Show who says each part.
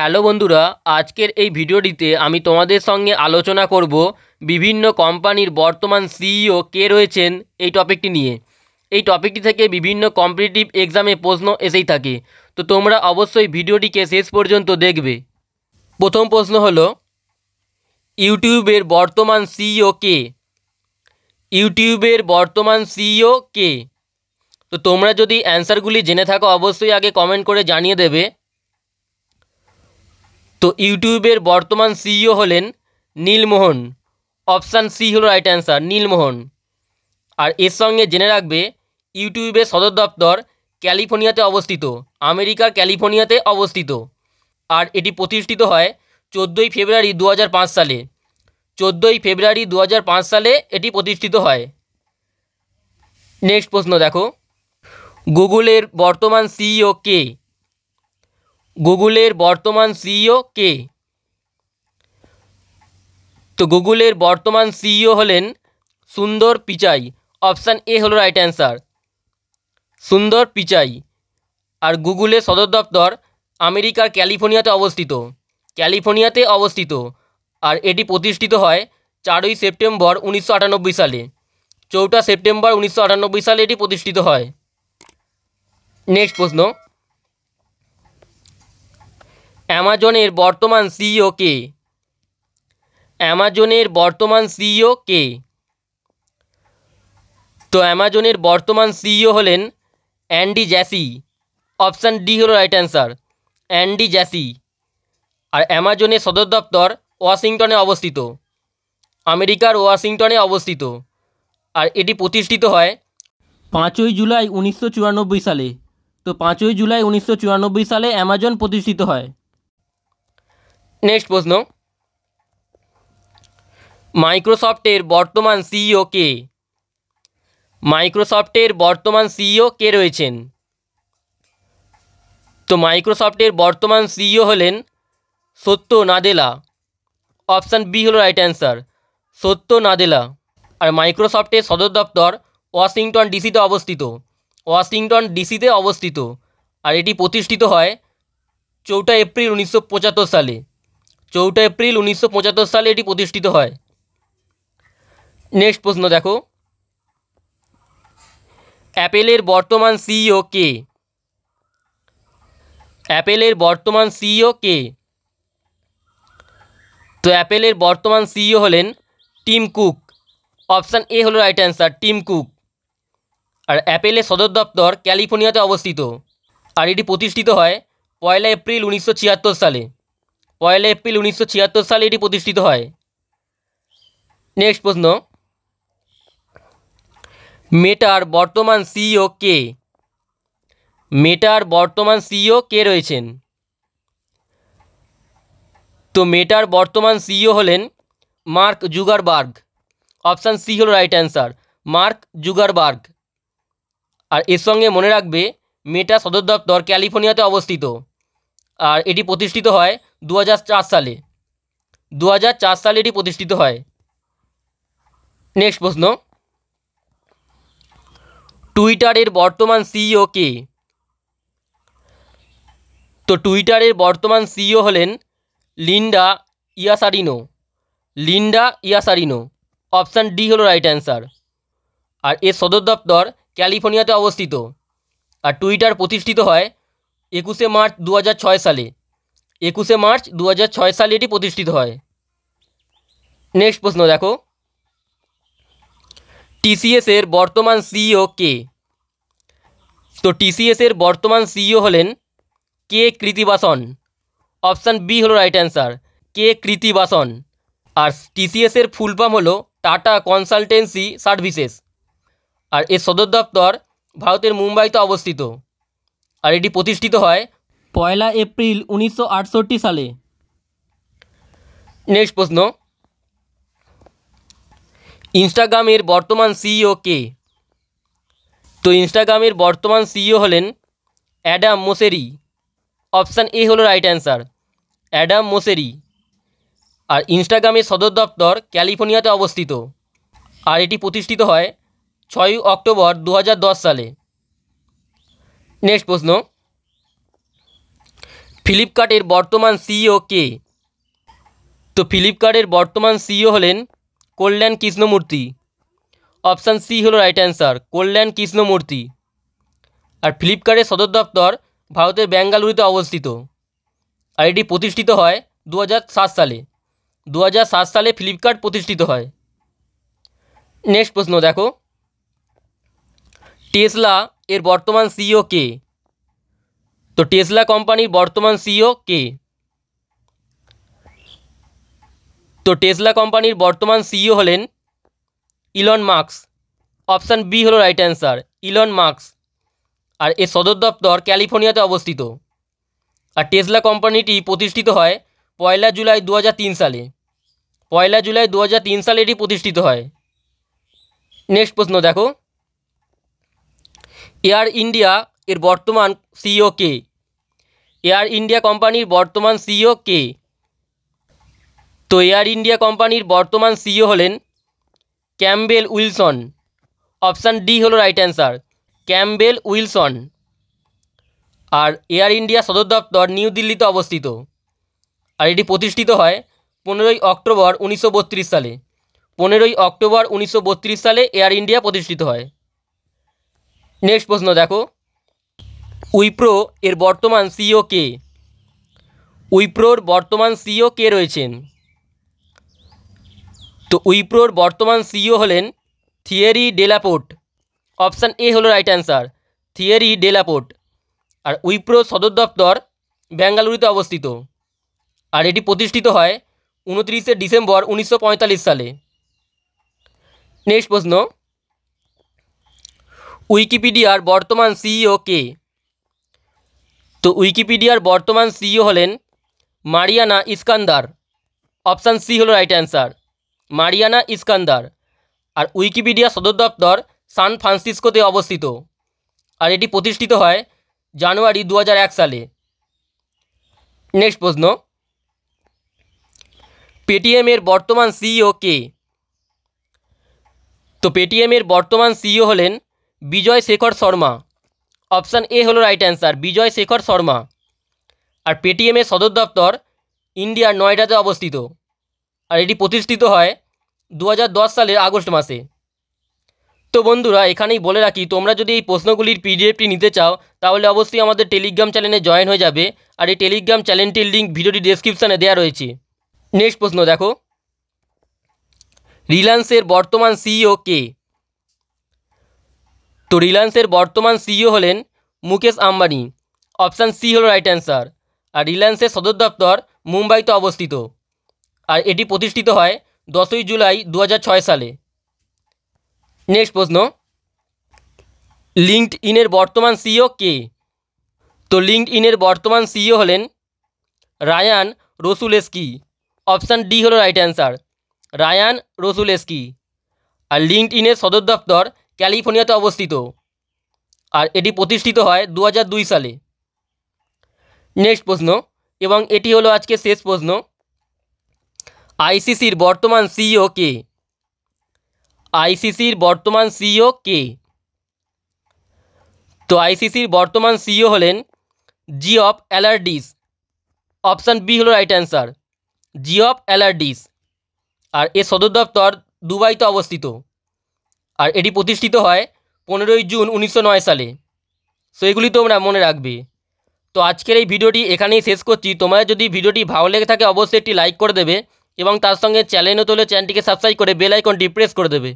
Speaker 1: hello বন্ধুরা আজকের এই ভিডিওটিতে আমি তোমাদের সঙ্গে আলোচনা করব বিভিন্ন কোম্পানির বর্তমান সিইও e কে রয়েছেন এই টপিকটি নিয়ে এই টপিকটি থেকে বিভিন্ন কম্পিটিটিভ এক্সামে প্রশ্ন এসেই থাকে তো তোমরা অবশ্যই ভিডিওটিকে শেষ পর্যন্ত দেখবে প্রথম প্রশ্ন হল ইউটিউবের বর্তমান সিইও e কে ইউটিউবের বর্তমান সিইও e কে তো তোমরা যদি অ্যান্সারগুলি জেনে থাকো অবশ্যই আগে কমেন্ট করে জানিয়ে দেবে তো ইউটিউবের বর্তমান সিইও হলেন নীলমোহন অপশান সি হলো রাইট অ্যান্সার নীলমোহন আর এর সঙ্গে জেনে রাখবে ইউটিউবের সদর দপ্তর ক্যালিফোর্নিয়াতে অবস্থিত আমেরিকার ক্যালিফোর্নিয়াতে অবস্থিত আর এটি প্রতিষ্ঠিত হয় চোদ্দোই ফেব্রুয়ারি দু সালে চোদ্দোই ফেব্রুয়ারি দু সালে এটি প্রতিষ্ঠিত হয় নেক্সট প্রশ্ন দেখো গুগলের বর্তমান সিইও কে গুগলের বর্তমান সিইও কে তো গুগলের বর্তমান সিইও হলেন সুন্দর পিচাই অপশান এ হলো রাইট অ্যান্সার সুন্দর পিচাই আর গুগলের সদর দপ্তর আমেরিকার ক্যালিফোর্নিয়াতে অবস্থিত ক্যালিফোর্নিয়াতে অবস্থিত আর এটি প্রতিষ্ঠিত হয় চারই সেপ্টেম্বর উনিশশো সালে চৌঠা সেপ্টেম্বর উনিশশো সালে এটি প্রতিষ্ঠিত হয় নেক্সট প্রশ্ন অ্যামাজনের বর্তমান সিইও কে অ্যামাজনের বর্তমান সিইও কে তো অ্যামাজনের বর্তমান সিইও হলেন অ্যান্ডি জ্যাসি অপশান ডি হলো রাইট অ্যান্সার অ্যান্ডি জ্যাসি আর অ্যামাজনের সদর দপ্তর ওয়াশিংটনে অবস্থিত আমেরিকার ওয়াশিংটনে অবস্থিত আর এটি প্রতিষ্ঠিত হয় পাঁচই জুলাই উনিশশো সালে তো পাঁচই জুলাই উনিশশো সালে অ্যামাজন প্রতিষ্ঠিত হয় নেক্সট প্রশ্ন মাইক্রোসফটের বর্তমান সিইও e কে মাইক্রোসফটের বর্তমান সিইও e কে রয়েছেন তো মাইক্রোসফটের বর্তমান সিইও e হলেন সত্য নাদেলা অপশান বি হলো রাইট অ্যান্সার সত্য নাদেলা আর মাইক্রোসফটের সদর দপ্তর ওয়াশিংটন ডিসিতে অবস্থিত ওয়াশিংটন ডিসিতে অবস্থিত আর এটি প্রতিষ্ঠিত হয় চৌঠা এপ্রিল উনিশশো সালে চৌঠা এপ্রিল উনিশশো সালে এটি প্রতিষ্ঠিত হয় নেক্সট প্রশ্ন দেখো অ্যাপেলের বর্তমান সিইও e কে অ্যাপেলের বর্তমান সিইও e কে তো অ্যাপেলের বর্তমান সিইও e হলেন টিম কুক অপশান এ হলো রাইট অ্যান্সার টিম কুক আর অ্যাপেলের সদর দপ্তর ক্যালিফোর্নিয়াতে অবস্থিত আর এটি প্রতিষ্ঠিত হয় পয়লা এপ্রিল উনিশশো সালে পয়লা এপ্রিল উনিশশো সালে এটি প্রতিষ্ঠিত হয় নেক্সট প্রশ্ন মেটার বর্তমান সিইও e কে মেটার বর্তমান সিইও e কে রয়েছেন তো মেটার বর্তমান সিইও e হলেন মার্ক জুগারবার্গ অপশান সি হলো রাইট অ্যান্সার মার্ক জুগারবার্গ আর এর সঙ্গে মনে রাখবে মেটা সদর দপ্তর ক্যালিফোর্নিয়াতে অবস্থিত আর এটি প্রতিষ্ঠিত হয় দু সালে দু সালে এটি প্রতিষ্ঠিত হয় নেক্সট প্রশ্ন টুইটারের বর্তমান সিইও e কে তো টুইটারের বর্তমান সিইও e হলেন Linda Yaccarino Linda Yaccarino option D হলো রাইট অ্যান্সার আর এর সদর দপ্তর ক্যালিফোর্নিয়াতে অবস্থিত আর টুইটার প্রতিষ্ঠিত হয় একুশে মার্চ দু সালে একুশে মার্চ দু সালে এটি প্রতিষ্ঠিত হয় নেক্সট প্রশ্ন দেখো টিসিএসের বর্তমান সিইও e কে তো টিসিএসের বর্তমান সিইও e হলেন কে কৃতিবাসন অপশান বি হলো রাইট অ্যান্সার কে কৃতিবাসন আর টিসিএসের ফুল ফর্ম হলো টাটা কনসালটেন্সি সার্ভিসেস আর এর সদর দপ্তর ভারতের মুম্বাইতে অবস্থিত আর এটি প্রতিষ্ঠিত হয় পয়লা এপ্রিল উনিশশো সালে নেক্সট প্রশ্ন ইনস্টাগ্রামের বর্তমান সিইও কে তো ইনস্টাগ্রামের বর্তমান সিইও হলেন অ্যাডাম মোসেরি অপশান এ হলো রাইট অ্যান্সার অ্যাডাম মোসেরি আর ইনস্টাগ্রামের সদর দপ্তর ক্যালিফোর্নিয়াতে অবস্থিত আর এটি প্রতিষ্ঠিত হয় ছয়ই অক্টোবর দু সালে নেক্সট প্রশ্ন ফ্লিপকার্টের বর্তমান সিইও e কে তো ফ্লিপকার্টের বর্তমান সিইও e হলেন কল্যাণ কৃষ্ণমূর্তি অপশান সি হলো রাইট অ্যান্সার কল্যাণ কৃষ্ণমূর্তি আর ফ্লিপকার্টের সদর দপ্তর ভারতের বেঙ্গালুরুতে অবস্থিত আর এটি প্রতিষ্ঠিত হয় দু সালে দু সালে ফ্লিপকার্ট প্রতিষ্ঠিত হয় নেক্সট প্রশ্ন দেখো টেসলা এর বর্তমান সিইও e কে তো টেসলা কোম্পানির বর্তমান সিইও e কে তো টেসলা কোম্পানির বর্তমান সিইও e হলেন ইলন মার্কস অপশান বি হলো রাইট অ্যান্সার ইলন মার্কস আর এর সদর দপ্তর ক্যালিফোর্নিয়াতে অবস্থিত আর টেসলা কোম্পানিটি প্রতিষ্ঠিত হয় পয়লা জুলাই দু সালে পয়লা জুলাই দু সালে এটি প্রতিষ্ঠিত হয় নেক্সট প্রশ্ন দেখো এয়ার ইন্ডিয়া এর বর্তমান সিইও কে এয়ার ইন্ডিয়া কোম্পানির বর্তমান সিইও কে তো এয়ার ইন্ডিয়া কোম্পানির বর্তমান সিইও হলেন ক্যাম্বেল উইলসন অপশান ডি হলো রাইট অ্যান্সার ক্যাম্বেল উইলসন আর এয়ার ইন্ডিয়া সদর দপ্তর নিউ দিল্লিতে অবস্থিত আর এটি প্রতিষ্ঠিত হয় পনেরোই অক্টোবর উনিশশো সালে পনেরোই অক্টোবর উনিশশো সালে এয়ার ইন্ডিয়া প্রতিষ্ঠিত হয় নেক্সট প্রশ্ন দেখো উইপ্রো এর বর্তমান সিও e কে উইপ্রোর বর্তমান সিও e কে রয়েছেন তো উইপ্রোর বর্তমান সিও e হলেন থিয়েরি ডেলাপোর্ট অপশান এ হলো রাইট অ্যান্সার থিয়েরি ডেলাপোর্ট আর উইপ্রো সদর দপ্তর বেঙ্গালুরুতে অবস্থিত আর এটি প্রতিষ্ঠিত হয় উনত্রিশে ডিসেম্বর উনিশশো সালে নেক্সট প্রশ্ন উইকিপিডিয়ার বর্তমান সিইও কে তো উইকিপিডিয়ার বর্তমান সিইও হলেন মারিয়ানা ইস্কান্দার অপশান সি হলো রাইট অ্যান্সার মারিয়ানা ইস্কান্দার আর উইকিপিডিয়া সদর দপ্তর সান ফ্রান্সিসকোতে অবস্থিত আর এটি প্রতিষ্ঠিত হয় জানুয়ারি দু সালে নেক্সট প্রশ্ন পেটিএমের বর্তমান সিইও কে তো পেটিএমের বর্তমান সিইও হলেন বিজয় শেখর শর্মা অপশান এ হলো রাইট অ্যান্সার বিজয় শেখর শর্মা আর পেটিএমের সদর দপ্তর ইন্ডিয়ার নয়ডাতে অবস্থিত আর এটি প্রতিষ্ঠিত হয় দু সালের আগস্ট মাসে তো বন্ধুরা এখানেই বলে রাখি তোমরা যদি এই প্রশ্নগুলির পিডিএফটি নিতে চাও তাহলে অবশ্যই আমাদের টেলিগ্রাম চ্যানেলে জয়েন হয়ে যাবে আর এই টেলিগ্রাম চ্যানেলটির লিঙ্ক ভিডিওটি ডেসক্রিপশানে দেওয়া রয়েছে নেক্সট প্রশ্ন দেখো রিলায়েন্সের বর্তমান সিইও e কে তো রিলায়েন্সের বর্তমান সিইও হলেন মুকেশ আম্বানি অপশান সি হল রাইট অ্যান্সার আর রিলায়েন্সের সদর দপ্তর মুম্বাইতে অবস্থিত আর এটি প্রতিষ্ঠিত হয় দশই জুলাই দু সালে নেক্সট প্রশ্ন লিঙ্কড ইনের বর্তমান সিইও কে তো লিঙ্কড ইনের বর্তমান সিইও হলেন রায়ান রসুলেস্কি অপশান ডি হলো রাইট অ্যান্সার রায়ান রসুলেস্কি আর লিঙ্কড ইনের সদর দপ্তর ক্যালিফোর্নিয়াতে অবস্থিত আর এটি প্রতিষ্ঠিত হয় দু সালে নেক্সট প্রশ্ন এবং এটি হলো আজকে শেষ প্রশ্ন আইসিসির বর্তমান সিইও কে আইসিসির বর্তমান সিইও কে তো আইসিসির বর্তমান সিইও হলেন Geoff Allardice option B হলো right answer Geoff Allardice আর এর সদর দপ্তর দুবাইতে অবস্থিত আর এটি প্রতিষ্ঠিত হয় পনেরোই জুন উনিশশো সালে সো এগুলি তোমরা মনে রাখবে তো আজকের এই ভিডিওটি এখানেই শেষ করছি তোমরা যদি ভিডিওটি ভালো লেগে থাকে অবশ্যই একটি লাইক করে দেবে এবং তার সঙ্গে চ্যানেল তোলে চ্যানেলটিকে সাবস্ক্রাইব করে বেল আইকনটি প্রেস করে দেবে